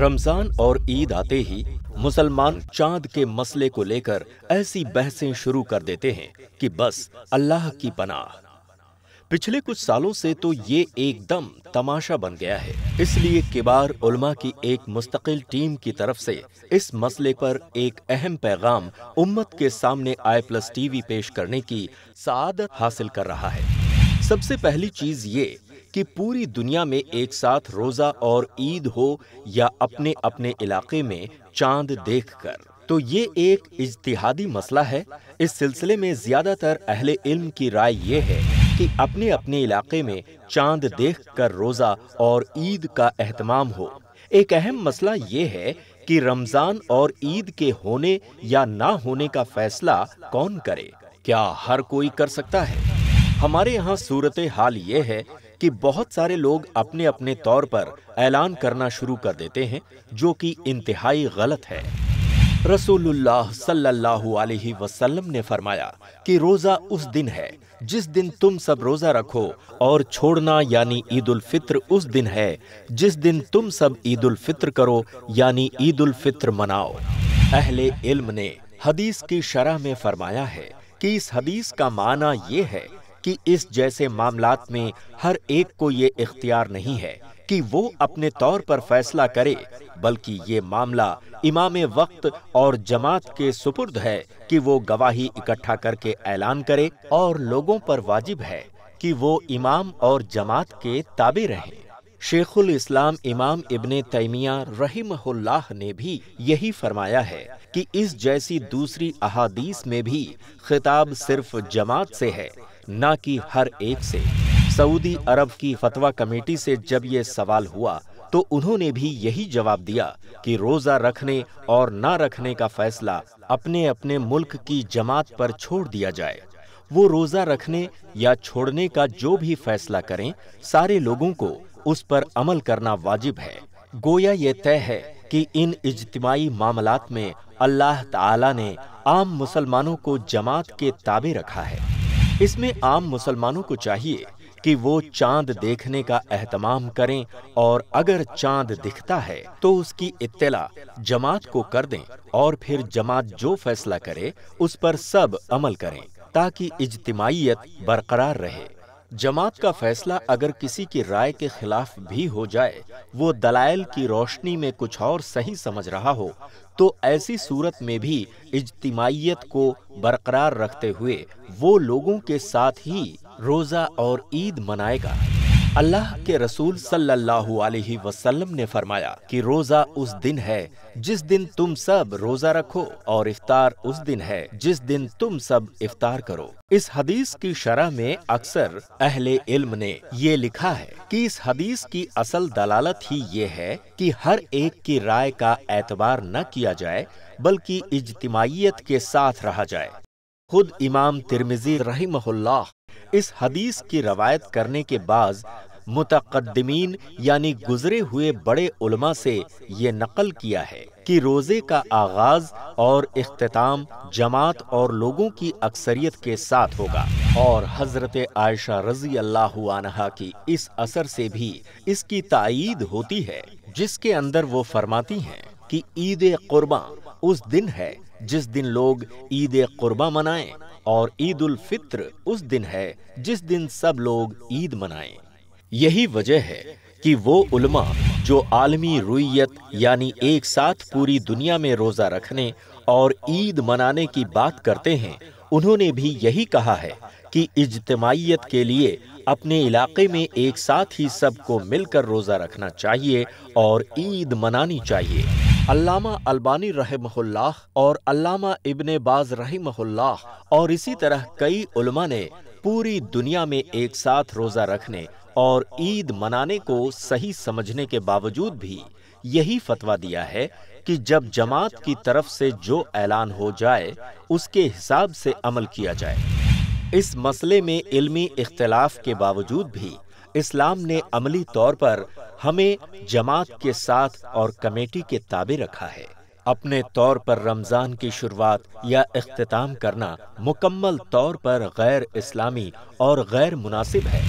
रमजान और ईद आते ही मुसलमान चांद के मसले को लेकर ऐसी बहसें शुरू कर देते हैं कि बस अल्लाह की पनाह पिछले कुछ सालों से तो ये एकदम तमाशा बन गया है इसलिए किबार उलमा की एक मुस्तकिल टीम की तरफ से इस मसले पर एक अहम पैगाम उम्मत के सामने आई प्लस टीवी पेश करने की सादत हासिल कर रहा है सबसे पहली चीज ये कि पूरी दुनिया में एक साथ रोज़ा और ईद हो या अपने अपने इलाके में चांद देखकर तो ये एक इज्तिहादी मसला है इस सिलसिले में ज़्यादातर अहले इल्म की राय ये है कि अपने अपने इलाके में चांद देख कर रोज़ा और ईद का अहतमाम हो एक अहम मसला ये है कि रमज़ान और ईद के होने या ना होने का फैसला कौन करे क्या हर कोई कर सकता है हमारे यहाँ सूरत हाल ये है कि बहुत सारे लोग अपने अपने तौर पर ऐलान करना शुरू कर देते हैं जो कि इंतहाई गलत है रसूलुल्लाह सल्लल्लाहु अलैहि वसल्लम ने फरमाया कि रोज़ा उस दिन है जिस दिन तुम सब रोज़ा रखो और छोड़ना यानी ईद उल फित्र उस दिन है जिस दिन तुम सब ईद उल फित्र करो यानी ईद उल फित्र मनाओ अहले इल्म ने हदीस की शरह में फरमाया है कि इस हदीस का माना यह है कि इस जैसे मामलात में हर एक को ये इख्तियार नहीं है कि वो अपने तौर पर फैसला करे बल्कि ये मामला इमाम वक्त और जमात के सुपुर्द है कि वो गवाही इकट्ठा करके ऐलान करे और लोगों पर वाजिब है कि वो इमाम और जमात के ताबे रहे शेखुल इस्लाम इमाम इबन तैमिया रहीमहुल्लाह ने भी यही फरमाया है कि इस जैसी दूसरी अहादीस में भी खिताब सिर्फ जमात से है न कि हर एक से सऊदी अरब की फतवा कमेटी से जब ये सवाल हुआ तो उन्होंने भी यही जवाब दिया कि रोजा रखने और ना रखने का फैसला अपने अपने मुल्क की जमात पर छोड़ दिया जाए वो रोजा रखने या छोड़ने का जो भी फैसला करें सारे लोगों को उस पर अमल करना वाजिब है गोया ये तय है कि इन इजतमाही मामलात में अल्लाह ताला ने आम मुसलमानों को जमात के ताबे रखा है इसमें आम मुसलमानों को चाहिए कि वो चांद देखने का अहतमाम करें और अगर चांद दिखता है तो उसकी इत्तला जमात को कर दें और फिर जमात जो फैसला करे उस पर सब अमल करें ताकि इजतमाहीत बरकरार रहे जमात का फैसला अगर किसी की राय के खिलाफ भी हो जाए वो दलाइल की रोशनी में कुछ और सही समझ रहा हो तो ऐसी सूरत में भी इजतमाहीत को बरकरार रखते हुए वो लोगों के साथ ही रोज़ा और ईद मनाएगा अल्लाह के रसूल सल्लल्लाहु अलैहि वसल्लम ने फरमाया कि रोज़ा उस दिन है जिस दिन तुम सब रोज़ा रखो और इफ्तार उस दिन है जिस दिन तुम सब इफ्तार करो इस हदीस की शरह में अक्सर अहले इल्म ने ये लिखा है कि इस हदीस की असल दलालत ही ये है कि हर एक की राय का एतबार न किया जाए बल्कि इजतमाहीत के साथ रहा जाए खुद इमाम तिरमिजी रही इस हदीस की रवायत करने के बाद मुतकदमीन यानी गुजरे हुए बड़े उलमा से ये नकल किया है कि रोज़े का आगाज और अख्ताम जमात और लोगों की अक्सरियत के साथ होगा और हज़रत आयशा रजी अल्लाह आनहा की इस असर से भी इसकी तइद होती है जिसके अंदर वो फरमाती हैं कि ईद कुर्बा उस दिन है जिस दिन लोग ईद कुर्बा मनाएं और ईद उल फित्र उस दिन है जिस दिन सब लोग ईद मनाएं यही वजह है कि वो उलमा जो आलमी रुईयत यानी एक साथ पूरी दुनिया में रोजा रखने और ईद मनाने की बात करते हैं उन्होंने भी यही कहा है कि इजतमाइत के लिए अपने इलाके में एक साथ ही सबको मिलकर रोजा रखना चाहिए और ईद मनानी चाहिए अल्लामा अल्बानी रहमहुल्लाह और अल्लामा इब्ने बाज रहमहुल्लाह और इसी तरह कई उलमा ने पूरी दुनिया में एक साथ रोज़ा रखने और ईद मनाने को सही समझने के बावजूद भी यही फतवा दिया है कि जब जमात की तरफ से जो ऐलान हो जाए उसके हिसाब से अमल किया जाए इस मसले में इल्मी इख्तलाफ के बावजूद भी इस्लाम ने अमली तौर पर हमें जमात के साथ और कमेटी के ताबे रखा है अपने तौर पर रमज़ान की शुरुआत या अख्ताम करना मुकम्मल तौर पर गैर इस्लामी और गैर मुनासिब है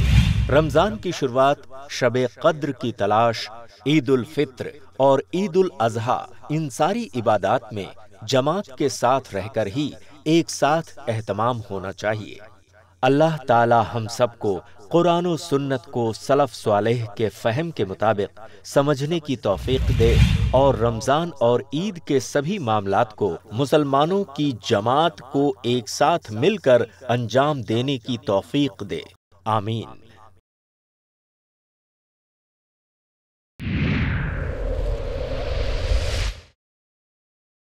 रमज़ान की शुरुआत शब कद्र की तलाश ईद उल फित्र और ईद उल अजहा इन सारी इबादात में जमात के साथ रहकर ही एक साथ एहतमाम होना चाहिए अल्लाह ताला हम सबको कुरान और सुन्नत को सलफ सालेह के फहम के मुताबिक समझने की तोफीक दे और रमज़ान और ईद के सभी मामला को मुसलमानों की जमात को एक साथ मिलकर अंजाम देने की तोफीक दे आमीन